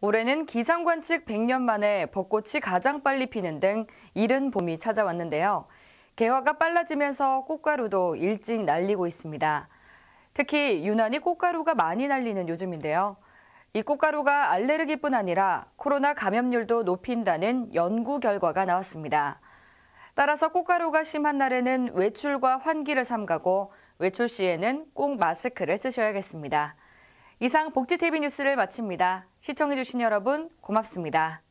올해는 기상관측 100년 만에 벚꽃이 가장 빨리 피는 등 이른 봄이 찾아왔는데요. 개화가 빨라지면서 꽃가루도 일찍 날리고 있습니다. 특히 유난히 꽃가루가 많이 날리는 요즘인데요. 이 꽃가루가 알레르기뿐 아니라 코로나 감염률도 높인다는 연구 결과가 나왔습니다. 따라서 꽃가루가 심한 날에는 외출과 환기를 삼가고 외출 시에는 꼭 마스크를 쓰셔야겠습니다. 이상 복지TV 뉴스를 마칩니다. 시청해주신 여러분 고맙습니다.